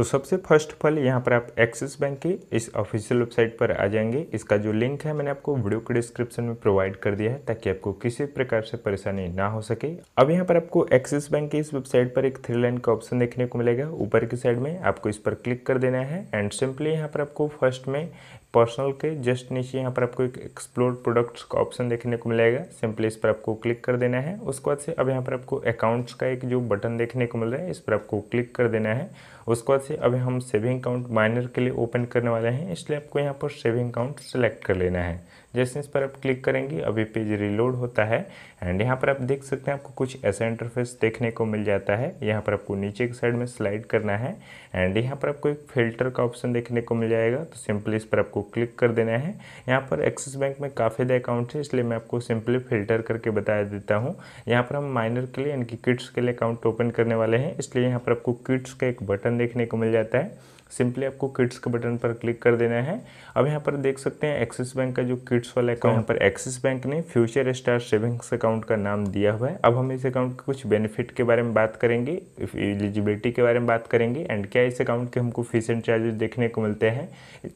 तो सबसे फर्स्ट फल यहाँ पर आप एक्सिस बैंक की इस ऑफिशियल वेबसाइट पर आ जाएंगे इसका जो लिंक है मैंने आपको वीडियो के डिस्क्रिप्शन में प्रोवाइड कर दिया है ताकि आपको किसी प्रकार से परेशानी ना हो सके अब यहाँ पर आपको एक्सिस बैंक की इस वेबसाइट पर एक थ्री लाइन का ऑप्शन देखने को मिलेगा ऊपर की साइड में आपको इस पर क्लिक कर देना है एंड सिंपली यहाँ पर आपको फर्स्ट में पर्सनल के जस्ट नीचे यहाँ पर आपको एक एक्सप्लोर प्रोडक्ट्स का ऑप्शन देखने को मिलेगा सिंपली इस पर आपको क्लिक कर देना है उसके बाद से अब यहाँ पर आपको अकाउंट्स का एक जो बटन देखने को मिल रहा है इस पर आपको क्लिक कर देना है उसके बाद से अब हम सेविंग अकाउंट माइनर के लिए ओपन करने वाले हैं इसलिए आपको यहाँ पर सेविंग अकाउंट सेलेक्ट कर लेना है जैसे इस पर आप क्लिक करेंगे अभी पेज रिलोड होता है एंड यहाँ पर आप देख सकते हैं आपको कुछ ऐसा इंटरफेस देखने को मिल जाता है यहाँ पर आपको नीचे के साइड में स्लाइड करना है एंड यहाँ पर आपको एक फिल्टर का ऑप्शन देखने को मिल जाएगा तो सिंपली इस पर आपको क्लिक कर देना है यहाँ पर एक्सिस बैंक में काफ़ी दे अकाउंट है इसलिए मैं आपको सिंपली फिल्टर करके बता देता हूँ यहाँ पर हम माइनर के लिए यानी कि किड्स के लिए अकाउंट ओपन करने वाले हैं इसलिए यहाँ पर आपको किड्स का एक बटन देखने को मिल जाता है सिंपली आपको किड्स के बटन पर क्लिक कर देना है अब यहाँ पर देख सकते हैं एक्सिस बैंक का जो किड्स वाला अकाउंट यहाँ पर एक्सिस बैंक ने फ्यूचर स्टार सेविंग्स अकाउंट का नाम दिया हुआ है अब हम इस अकाउंट के कुछ बेनिफिट के बारे में बात करेंगे एलिजिबिलिटी के बारे में बात करेंगे एंड क्या इस अकाउंट के हमको फीस एंड चार्जेस देखने को मिलते हैं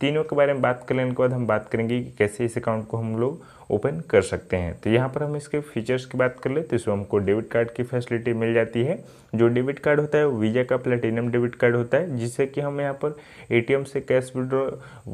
तीनों के बारे में बात करने के बाद हम बात करेंगे कि कैसे इस अकाउंट को हम लोग ओपन कर सकते हैं तो यहाँ पर हम इसके फीचर्स की बात कर ले तो इसमें हमको डेबिट कार्ड की फैसिलिटी मिल जाती है जो डेबिट कार्ड होता है वो वीज़ा का प्लेटिनम डेबिट कार्ड होता है जिससे कि हम यहाँ पर ए से कैश विड्रॉ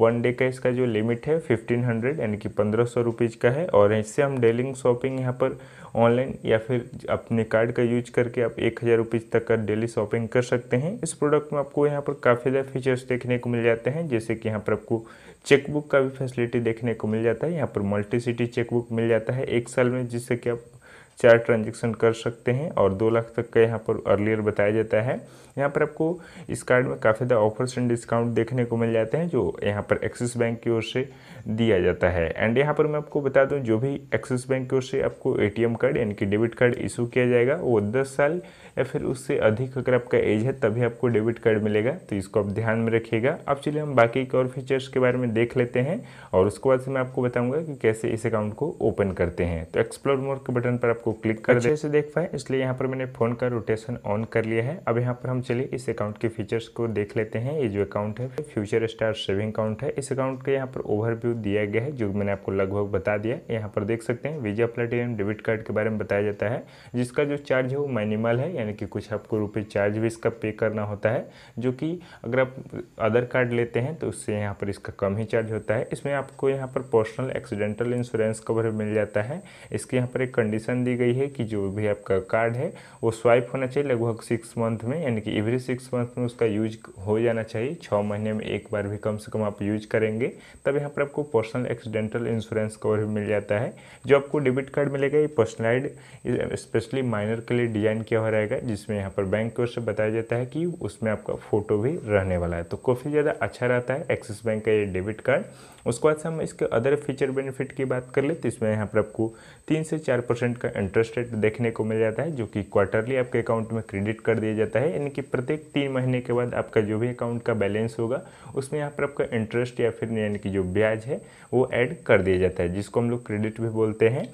वन डे का इसका जो लिमिट है फिफ्टीन हंड्रेड यानी कि पंद्रह सौ रुपीज़ का है और इससे हम डेलिंग शॉपिंग यहाँ पर ऑनलाइन या फिर अपने कार्ड का यूज करके आप एक हज़ार रुपीज़ तक का डेली शॉपिंग कर सकते हैं इस प्रोडक्ट में आपको यहाँ पर काफ़ी ज़्यादा फीचर्स देखने को मिल जाते हैं जैसे कि यहाँ पर आपको चेकबुक का भी फैसिलिटी देखने को मिल जाता है यहाँ पर मल्टी सिटी की चेकबुक मिल जाता है एक साल में जिससे कि आप चार ट्रांजेक्शन कर सकते हैं और दो लाख तक का यहाँ पर अर्लियर बताया जाता है यहाँ पर आपको इस कार्ड में काफ़ी ज़्यादा ऑफर्स एंड डिस्काउंट देखने को मिल जाते हैं जो यहाँ पर एक्सिस बैंक की ओर से दिया जाता है एंड यहाँ पर मैं आपको बता दूँ जो भी एक्सिस बैंक की ओर से आपको ए कार्ड यानी कि डेबिट कार्ड इशू किया जाएगा वो दस साल या फिर उससे अधिक अगर आपका एज है तभी आपको डेबिट कार्ड मिलेगा तो इसको आप ध्यान में रखिएगा अब चलिए हम बाकी के और फीचर्स के बारे में देख लेते हैं और उसके बाद से मैं आपको बताऊंगा कि कैसे इस अकाउंट को ओपन करते हैं तो एक्सप्लोर मोड के बटन पर आपको क्लिक कर अच्छे से देख पाए इसलिए यहाँ पर मैंने फ़ोन का रोटेशन ऑन कर लिया है अब यहाँ पर हम चलिए इस अकाउंट के फीचर्स को देख लेते हैं ये जो अकाउंट है फ्यूचर स्टार सेविंग अकाउंट है इस अकाउंट के यहाँ पर ओवरव्यू दिया गया है जो मैंने आपको लगभग बता दिया यहाँ पर देख सकते हैं वीजा प्लेटिनियम डेबिट कार्ड के बारे में बताया जाता है जिसका जो चार्ज है वो मैनिमल है यानी कि कुछ आपको रुपये चार्ज भी इसका पे करना होता है जो कि अगर आप अदर कार्ड लेते हैं तो उससे यहाँ पर इसका कम ही चार्ज होता है इसमें आपको यहाँ पर पर्सनल एक्सीडेंटल इंश्योरेंस कवर मिल जाता है इसके यहाँ पर एक कंडीशन दी गई है कि जो भी आपका कार्ड है वो स्वाइप होना चाहिए लगभग सिक्स मंथ में यानी कि एवरी सिक्स मंथ में उसका यूज हो जाना चाहिए छः महीने में एक बार भी कम से कम आप यूज करेंगे तब यहाँ पर आपको पर्सनल एक्सीडेंटल इंश्योरेंस कवर भी मिल जाता है जो आपको डेबिट कार्ड मिलेगा ये पर्सनलाइड स्पेशली माइनर के लिए डिजाइन किया हुआ रहेगा जिसमें यहाँ पर बैंक की ओर से बताया जाता है कि उसमें आपका फ़ोटो भी रहने वाला है तो काफ़ी ज़्यादा अच्छा रहता है एक्सिस बैंक का ये डेबिट कार्ड उसके बाद से हम इसके अदर फीचर बेनिफिट की बात कर ले तो इसमें यहाँ पर आपको तीन से चार परसेंट का इंटरेस्ट रेट देखने को मिल जाता है जो कि क्वार्टरली आपके अकाउंट में क्रेडिट कर दिया जाता है यानी कि प्रत्येक तीन महीने के बाद आपका जो भी अकाउंट का बैलेंस होगा उसमें यहाँ पर आपका इंटरेस्ट या फिर यानी कि जो ब्याज है वो ऐड कर दिया जाता है जिसको हम लोग क्रेडिट भी बोलते हैं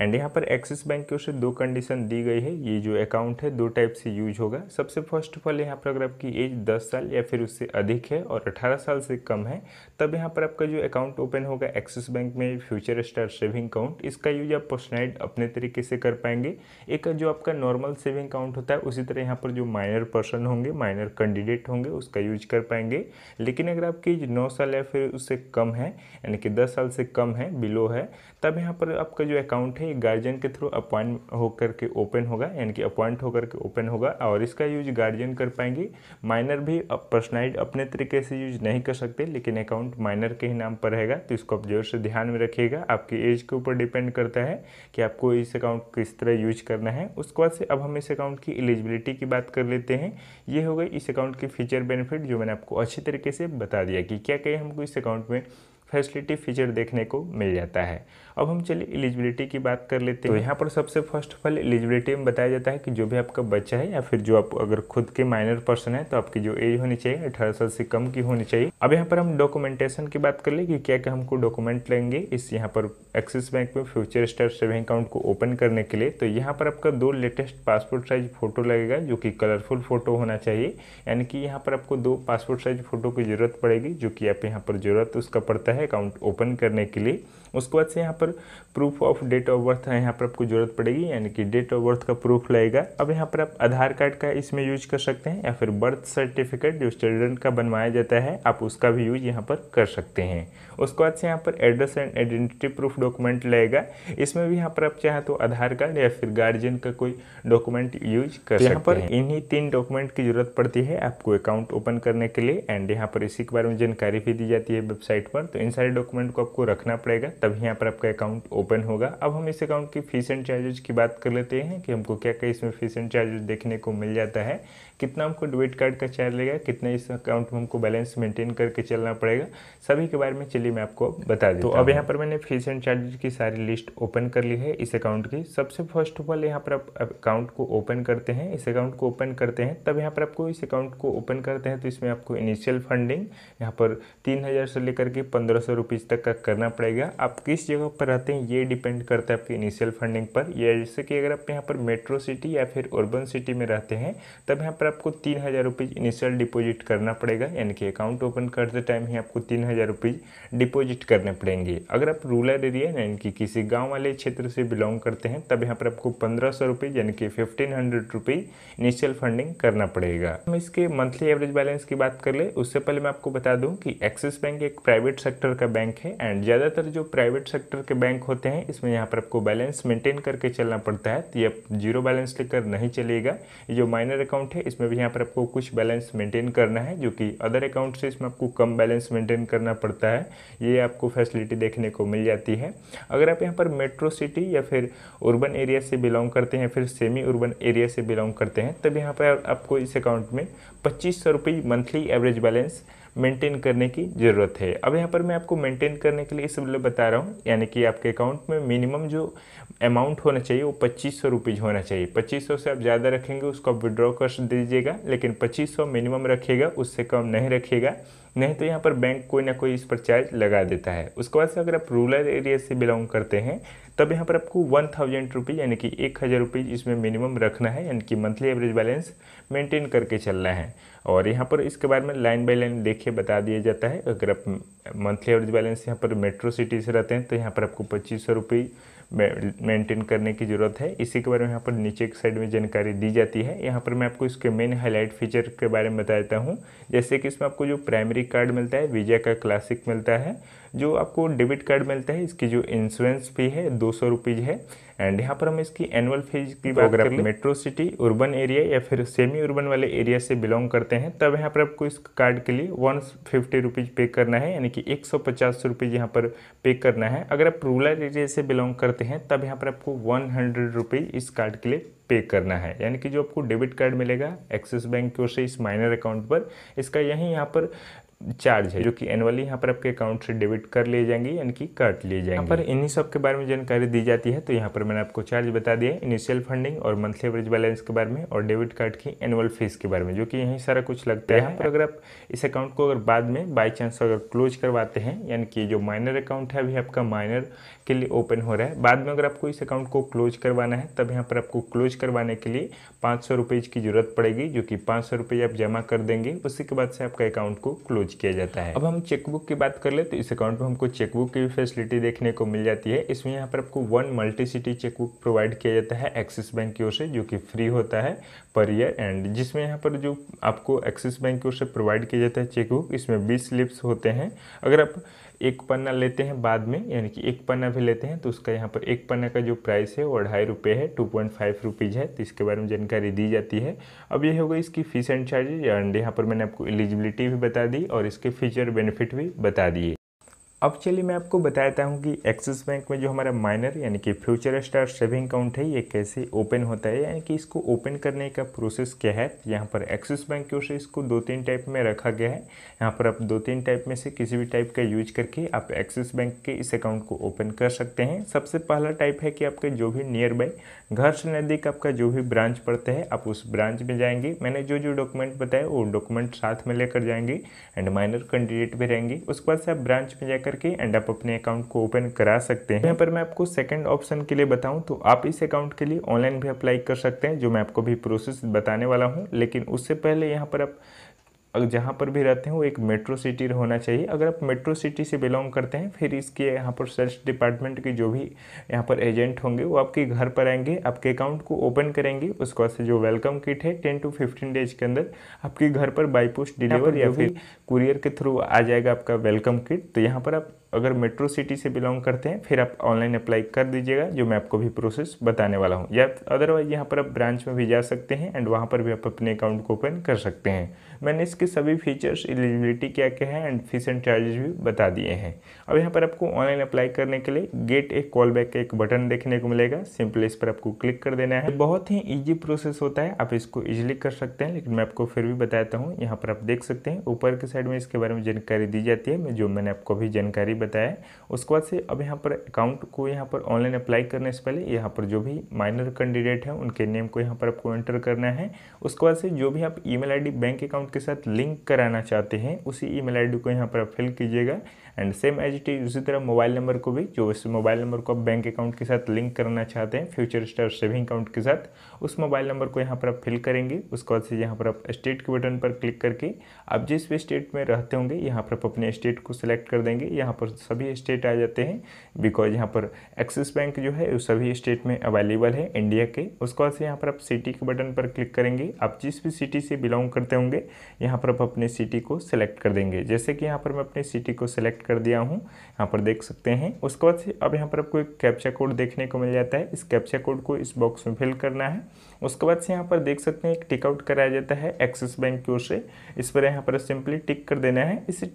एंड यहाँ पर एक्सिस बैंक की ओर से दो कंडीशन दी गई है ये जो अकाउंट है दो टाइप से यूज होगा सबसे फर्स्ट ऑफ ऑल यहाँ पर अगर आपकी एज 10 साल या फिर उससे अधिक है और 18 साल से कम है तब यहाँ पर आपका जो अकाउंट ओपन होगा एक्सिस बैंक में फ्यूचर स्टार सेविंग अकाउंट इसका यूज आप पर्सनलाइड अपने तरीके से कर पाएंगे एक जो आपका नॉर्मल सेविंग अकाउंट होता है उसी तरह यहाँ पर जो माइनर पर्सन होंगे माइनर कैंडिडेट होंगे उसका यूज कर पाएंगे लेकिन अगर आपकी एज नौ साल या फिर उससे कम है यानी कि दस साल से कम है बिलो है तब यहाँ पर आपका जो अकाउंट है ये गार्जियन के थ्रू अपॉइंट होकर के ओपन होगा यानी कि अपॉइंट होकर के ओपन होगा और इसका यूज गार्जियन कर पाएंगे माइनर भी पर्सनलाइज अपने तरीके से यूज नहीं कर सकते लेकिन अकाउंट माइनर के ही नाम पर रहेगा तो इसको आप जोर से ध्यान में रखिएगा आपकी एज के ऊपर डिपेंड करता है कि आपको इस अकाउंट किस तरह यूज करना है उसके बाद से अब हम इस अकाउंट की एलिजिबिलिटी की बात कर लेते हैं ये हो गई इस अकाउंट के फीचर बेनिफिट जो मैंने आपको अच्छे तरीके से बता दिया कि क्या क्या हमको इस अकाउंट में फैसिलिटी फीचर देखने को मिल जाता है अब हम चलिए एलिजिबिलिटी की बात कर लेते हैं तो यहाँ पर सबसे फर्स्ट ऑफ ऑल एलिजिबिलिटी में बताया जाता है कि जो भी आपका बच्चा है या फिर जो आप अगर खुद के माइनर पर्सन है तो आपकी जो एज होनी चाहिए अठारह साल से कम की होनी चाहिए अब यहाँ पर हम डॉक्यूमेंटेशन की बात कर ले कि क्या क्या हमको डॉक्यूमेंट लेंगे इस यहाँ पर एक्सिस बैंक में फ्यूचर स्टार सेविंग अकाउंट को ओपन करने के लिए तो यहाँ पर आपका दो लेटेस्ट पासपोर्ट साइज फोटो लगेगा जो कि कलरफुल फोटो होना चाहिए यानी कि यहाँ पर आपको दो पासपोर्ट साइज फोटो की जरूरत पड़ेगी जो कि आप यहाँ पर जरूरत उसका पड़ता है अकाउंट ओपन करने के लिए उसके बाद से यहाँ पर proof of date of birth है यहाँ पर आपको ज़रूरत पड़ेगी यानी कि डेट ऑफ बर्थ का प्रूफ लगेगा अब यहाँ पर आप आधार कार्ड का इसमें यूज कर सकते हैं या फिर बर्थ सर्टिफिकेट जो स्टूडेंट का बनवाया जाता है आप उसका भी यूज यहाँ पर कर सकते हैं उसके बाद से यहाँ पर address and identity proof document लगेगा इसमें भी यहाँ पर आप चाहे तो आधार कार्ड या फिर गार्जियन का कोई डॉक्यूमेंट यूज कर तो यहाँ पर इन्हीं तीन डॉक्यूमेंट की जरूरत पड़ती है आपको अकाउंट ओपन करने के लिए एंड यहाँ पर इसी के बारे में जानकारी भी दी जाती है वेबसाइट पर तो इन सारे डॉक्यूमेंट को आपको रखना पड़ेगा तभी यहाँ पर आपका अकाउंट ओपन होगा अब हम इस अकाउंट की फ़ीस एंड चार्जेज की बात कर लेते हैं कि हमको क्या क्या इसमें फ़ीस एंड चार्जेज देखने को मिल जाता है कितना हमको डेबिट कार्ड का चार्ज लगेगा कितना इस अकाउंट में हमको बैलेंस मेंटेन करके चलना पड़ेगा सभी के बारे में चलिए मैं आपको बता दूँ तो अब यहाँ पर मैंने फीस एंड चार्जेज की सारी लिस्ट ओपन कर ली है इस अकाउंट की सबसे फर्स्ट ऑफ ऑल यहाँ पर आप अकाउंट को ओपन करते हैं इस अकाउंट को ओपन करते हैं तब यहाँ पर आपको इस अकाउंट को ओपन करते हैं तो इसमें आपको इनिशियल फंडिंग यहाँ पर तीन हज़ार से लेकर के पंद्रह सौ रुपीज़ तक का करना पड़ेगा आप किस जगह पर रहते हैं ये डिपेंड करता है आपकी इनिशियल फंडिंग पर या जैसे कि अगर आप यहाँ पर मेट्रो सिटी या फिर अर्बन सिटी में रहते हैं तब यहाँ पर पर आपको तीन हज़ार रुपीज़ इनिशियल डिपॉजिट करना पड़ेगा यानी कि अकाउंट ओपन करते टाइम ही आपको तीन हज़ार रुपीज़ डिपॉजिट करने पड़ेंगे अगर आप रूरल एरिया यानी कि किसी गांव वाले क्षेत्र से बिलोंग करते हैं तब यहाँ पर आपको पंद्रह सौ रुपीज़ यानी कि fifteen hundred rupees initial funding करना पड़ेगा हम इसके मंथली एवरेज बैलेंस की बात कर ले उससे पहले मैं आपको बता दूँ कि एक्सिस बैंक एक प्राइवेट सेक्टर का बैंक है एंड ज़्यादातर जो प्राइवेट सेक्टर के बैंक होते हैं इसमें यहाँ पर आपको बैलेंस मेंटेन करके चलना पड़ता है तो ये जीरो बैलेंस लेकर नहीं चलेगा ये जो माइनर अकाउंट है इसमें भी यहाँ पर आपको कुछ बैलेंस मेंटेन करना है जो कि अदर अकाउंट से इसमें आपको कम बैलेंस मेंटेन करना पड़ता है ये आपको फैसिलिटी देखने को मिल जाती है अगर आप यहाँ पर मेट्रो सिटी या फिर उर्बन एरिया से बिलोंग करते हैं फिर सेमी उर्बन एरिया से बिलोंग करते हैं तब यहाँ पर आपको इस अकाउंट में पच्चीस सौ रुपये मंथली एवरेज बैलेंस मेंटेन करने की ज़रूरत है अब यहाँ पर मैं आपको मेंटेन करने के लिए इस बता रहा हूँ यानी कि आपके अकाउंट में मिनिमम जो अमाउंट होना चाहिए वो पच्चीस सौ रुपीज़ होना चाहिए पच्चीस सौ से आप ज़्यादा रखेंगे उसको आप विड्रॉ कर दीजिएगा लेकिन पच्चीस सौ मिनिमम रखिएगा उससे कम नहीं रखिएगा नहीं तो यहाँ पर बैंक कोई ना कोई इस पर चार्ज लगा देता है उसके बाद से अगर आप रूरल एरिया से बिलोंग करते हैं तब यहाँ पर आपको वन थाउजेंड रुपीज़ यानी कि एक हज़ार रुपीज़ इसमें मिनिमम रखना है यानी कि मंथली एवरेज बैलेंस मेंटेन करके चलना है और यहाँ पर इसके बारे में लाइन बाय लाइन देख के बता दिया जाता है अगर आप मंथली एवरेज बैलेंस यहाँ पर मेट्रो सिटी से रहते हैं तो यहाँ पर आपको पच्चीस सौ रुपये मेंटेन करने की ज़रूरत है इसी के बारे में यहाँ पर नीचे के साइड में जानकारी दी जाती है यहाँ पर मैं आपको इसके मेन हाईलाइट फीचर के बारे में बता देता हूँ जैसे कि इसमें आपको जो प्राइमरी कार्ड मिलता है वीजा का क्लासिक मिलता है जो आपको डेबिट कार्ड मिलता है इसकी जो इंश्योरेंस फी है दो सौ है एंड यहाँ पर हम इसकी एनुअल फीस की बात कर मेट्रो सिटी उर्बन एरिया या फिर सेमी उर्बन वाले एरिया से बिलोंग करते हैं तब यहाँ पर आपको इस कार्ड के लिए वन फिफ्टी रुपीज़ पे करना है यानी कि एक सौ पचास रुपीज़ यहाँ पर पे करना है अगर आप रूरल एरिया से बिलोंग करते हैं तब यहाँ पर आपको वन हंड्रेड रुपीज़ इस कार्ड के लिए पे करना है यानी कि जो आपको डेबिट कार्ड मिलेगा एक्सिस बैंक की ओर से इस माइनर अकाउंट पर इसका यहीं यहाँ पर चार्ज है जो कि एनुअली यहाँ पर आपके अकाउंट से डेबिट कर लिए जाएंगे यानी कि काट लिए जाएंगे यहाँ पर इन्हीं सब के बारे में जानकारी दी जाती है तो यहाँ पर मैंने आपको चार्ज बता दिया इनिशियल फंडिंग और मंथली एवरेज बैलेंस के बारे में और डेबिट कार्ड की एनुअल फीस के बारे में जो कि यहीं सारा कुछ लगता है तो यहाँ पर अगर आप इस अकाउंट को अगर बाद में बाई चांस अगर क्लोज करवाते हैं यानी कि जो माइनर अकाउंट है अभी आपका माइनर के लिए ओपन हो रहा है बाद में अगर आपको इस अकाउंट को क्लोज करवाना है तब यहाँ पर आपको क्लोज करवाने के लिए पाँच सौ की ज़रूरत पड़ेगी जो कि पाँच सौ आप जमा कर देंगे उसी के बाद से आपका अकाउंट को क्लोज यूज किया जाता है अब हम चेकबुक की बात कर ले तो इस अकाउंट में हमको चेकबुक की फैसिलिटी देखने को मिल जाती है इसमें यहाँ पर आपको one multi city chequebook provide किया जाता है एक्सिस बैंक की ओर से जो कि फ्री होता है पर ईयर एंड जिसमें यहाँ पर जो आपको एक्सिस बैंक की ओर से प्रोवाइड किया जाता है चेकबुक इसमें बीस स्लिप्स होते हैं अगर आप एक पन्ना लेते हैं बाद में यानी कि एक पन्ना भी लेते हैं तो उसका यहाँ पर एक पन्ना का जो प्राइस है वो अढ़ाई रुपये है टू पॉइंट फाइव रुपीज़ है तो इसके बारे में जानकारी दी जाती है अब ये होगा इसकी फीस एंड चार्जेज एंड यहाँ पर मैंने आपको एलिजिबिलिटी भी बता दी और इसके फीचर बेनिफिट भी बता दिए अब चलिए मैं आपको बताता हूँ कि एक्सिस बैंक में जो हमारा माइनर यानी कि फ्यूचर स्टार सेविंग अकाउंट है ये कैसे ओपन होता है यानी कि इसको ओपन करने का प्रोसेस क्या है यहाँ पर एक्सिस बैंक की ओर से इसको दो तीन टाइप में रखा गया है यहाँ पर आप दो तीन टाइप में से किसी भी टाइप का यूज करके आप एक्सिस बैंक के इस अकाउंट को ओपन कर सकते हैं सबसे पहला टाइप है कि आपके जो भी नियर बाई घर से नज़दीक आपका जो भी ब्रांच पड़ता है आप उस ब्रांच में जाएंगे मैंने जो जो डॉक्यूमेंट बताया वो डॉक्यूमेंट साथ में लेकर जाएंगे एंड माइनर कैंडिडेट भी रहेंगे उसके बाद से आप ब्रांच में जाकर करके एंड आप अपने अकाउंट को ओपन करा सकते हैं यहाँ पर मैं आपको सेकंड ऑप्शन के लिए बताऊं तो आप इस अकाउंट के लिए ऑनलाइन भी अप्लाई कर सकते हैं जो मैं आपको भी प्रोसेस बताने वाला हूँ लेकिन उससे पहले यहाँ पर आप अगर जहाँ पर भी रहते हैं वो एक मेट्रो सिटी होना चाहिए अगर आप मेट्रो सिटी से बिलोंग करते हैं फिर इसके यहाँ पर सर्च डिपार्टमेंट के जो भी यहाँ पर एजेंट होंगे वो आपके घर पर आएंगे आपके अकाउंट को ओपन करेंगे उसके बाद से जो वेलकम किट है टेन टू फिफ्टीन डेज के अंदर आपके घर पर बाईपोस्ट डिलीवर या फिर कुरियर के थ्रू आ जाएगा आपका वेलकम किट तो यहाँ पर आप अगर मेट्रो सिटी से बिलोंग करते हैं फिर आप ऑनलाइन अप्लाई कर दीजिएगा जो मैं आपको भी प्रोसेस बताने वाला हूँ या अदरवाइज यहाँ पर आप ब्रांच में भी जा सकते हैं एंड वहाँ पर भी आप अपने अकाउंट को ओपन कर सकते हैं मैंने इसके सभी फीचर्स एलिजिबिलिटी क्या क्या है एंड फीस एंड चार्जेस भी बता दिए हैं अब यहाँ पर आपको ऑनलाइन अप्लाई करने के लिए गेट एक कॉल बैक का एक बटन देखने को मिलेगा सिंपली इस पर आपको क्लिक कर देना है बहुत ही ईजी प्रोसेस होता है आप इसको ईजिली कर सकते हैं लेकिन मैं आपको फिर भी बताता हूँ यहाँ पर आप देख सकते हैं ऊपर के साइड में इसके बारे में जानकारी दी जाती है जो मैंने आपको भी जानकारी बताया है उसके बाद से अब यहाँ पर अकाउंट को यहाँ पर ऑनलाइन अप्लाई करने से पहले यहाँ पर जो भी माइनर कैंडिडेट हैं उनके नेम को यहाँ पर आपको एंटर करना है उसके बाद से जो भी आप ईमेल आईडी बैंक अकाउंट के साथ लिंक कराना चाहते हैं उसी ईमेल आईडी को यहाँ पर आप फिल कीजिएगा and same as it is उसी तरह मोबाइल नंबर को भी जो इस मोबाइल नंबर को आप बैंक अकाउंट के साथ लिंक करना चाहते हैं फ्यूचर स्टार सेविंग अकाउंट के साथ उस मोबाइल नंबर को यहाँ पर आप फिल करेंगे उसके बाद से यहाँ पर आप स्टेट के बटन पर क्लिक करके आप जिस भी स्टेट में रहते होंगे यहाँ पर आप अपने स्टेट को सिलेक्ट कर देंगे यहाँ पर सभी स्टेट आ जाते हैं बिकॉज यहाँ पर एक्सिस बैंक जो है वो सभी स्टेट में अवेलेबल है इंडिया के उसके बाद से यहाँ पर आप सिटी के बटन पर क्लिक करेंगे आप जिस भी सिटी से बिलोंग करते होंगे यहाँ पर आप अपने सिटी को सिलेक्ट कर देंगे जैसे कि यहाँ पर मैं अपने सिटी को सिलेक्ट कर दिया हूँ यहाँ पर देख सकते हैं उसके बाद से अब यहाँ पर आपको एक कैप्चा कोड देखने को मिल जाता है इस कैप्चा कोड को इस बॉक्स में फिल करना है उसके बाद से यहाँ पर देख सकते हैं एक टिकआउट कराया जाता है एक्सिस बैंक की ओर से इस पर यहाँ पर सिंपली टिक कर देना है इसी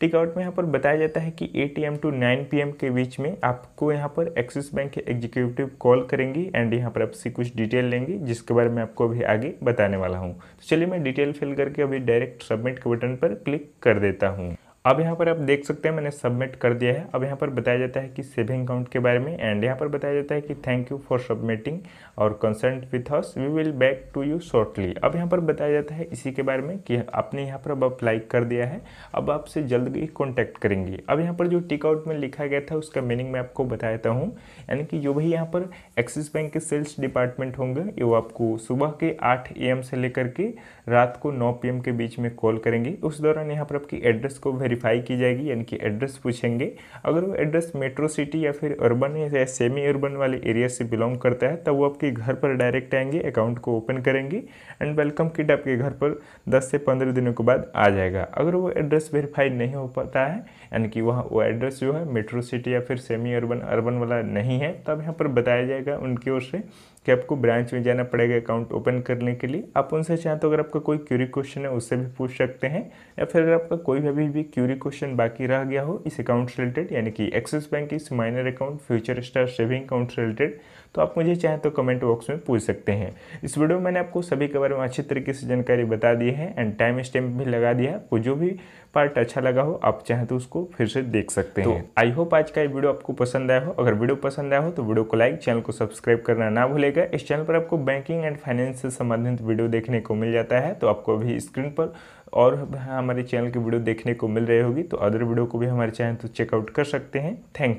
टिकआउट में यहाँ पर बताया जाता है कि A M to nine P के बीच में आपको यहाँ पर एक्सिस बैंक के एग्जीक्यूटिव कॉल करेंगी एंड यहाँ पर आपसे कुछ डिटेल लेंगी जिसके बारे में आपको अभी आगे बताने वाला हूँ तो चलिए मैं डिटेल फिल करके अभी डायरेक्ट सबमिट के बटन पर क्लिक कर देता हूँ अब यहाँ पर आप देख सकते हैं मैंने सबमिट कर दिया है अब यहाँ पर बताया जाता है कि सेविंग अकाउंट के बारे में एंड यहाँ पर बताया जाता है कि thank you for submitting our concern with us we will back to you shortly अब यहाँ पर बताया जाता है इसी के बारे में कि आपने यहाँ पर अब अप्लाई कर दिया है अब आपसे जल्द ही कॉन्टैक्ट करेंगे अब यहाँ पर जो टिकआउट में लिखा गया था उसका मीनिंग मैं आपको बताता हूँ यानी कि जो भी यहाँ पर एक्सिस बैंक के सेल्स डिपार्टमेंट होंगे वो आपको सुबह के आठ ए से लेकर के रात को नौ पी के बीच में कॉल करेंगे उस दौरान यहाँ पर आपकी एड्रेस को वेरी वेरीफाई की जाएगी यानी कि एड्रेस पूछेंगे अगर वो एड्रेस मेट्रो सिटी या फिर अर्बन या सेमी अर्बन वाले एरिया से बिलोंग करता है तब वो आपके घर पर डायरेक्ट आएंगे अकाउंट को ओपन करेंगे एंड वेलकम किट आपके घर पर 10 से 15 दिनों के बाद आ जाएगा अगर वो एड्रेस वेरीफाई नहीं हो पाता है यानी कि वहाँ वो एड्रेस जो है मेट्रो सिटी या फिर सेमी अर्बन अर्बन वाला नहीं है तब यहाँ पर बताया जाएगा उनकी ओर से कि आपको ब्रांच में जाना पड़ेगा अकाउंट ओपन करने के लिए आप उनसे चाहें तो अगर आपका कोई क्यूरी क्वेश्चन है उससे भी पूछ सकते हैं या फिर अगर आपका कोई भी भी क्यूरी क्वेश्चन बाकी रह गया हो इस अकाउंट से रिलेटेड यानी कि एक्सिस बैंक इस minor account future star saving account से रिलेटेड तो आप मुझे चाहें तो कमेंट बॉक्स में पूछ सकते हैं इस वीडियो में मैंने आपको सभी के बारे में अच्छी तरीके से जानकारी बता दी है एंड टाइम स्टैम्प भी लगा दिया है वो जो भी पार्ट अच्छा लगा हो आप चाहें तो उसको फिर से देख सकते तो हैं आई होप आज का ये वीडियो आपको पसंद आया हो अगर वीडियो पसंद आया हो तो वीडियो को लाइक चैनल को सब्सक्राइब करना ना भूलेगा इस चैनल पर आपको बैंकिंग एंड फाइनेंस से संबंधित वीडियो देखने को मिल जाता है तो आपको अभी स्क्रीन पर और हमारे चैनल की वीडियो देखने को मिल रही होगी तो अदर वीडियो को भी हमारे चैनल तो चेकआउट कर सकते हैं थैंक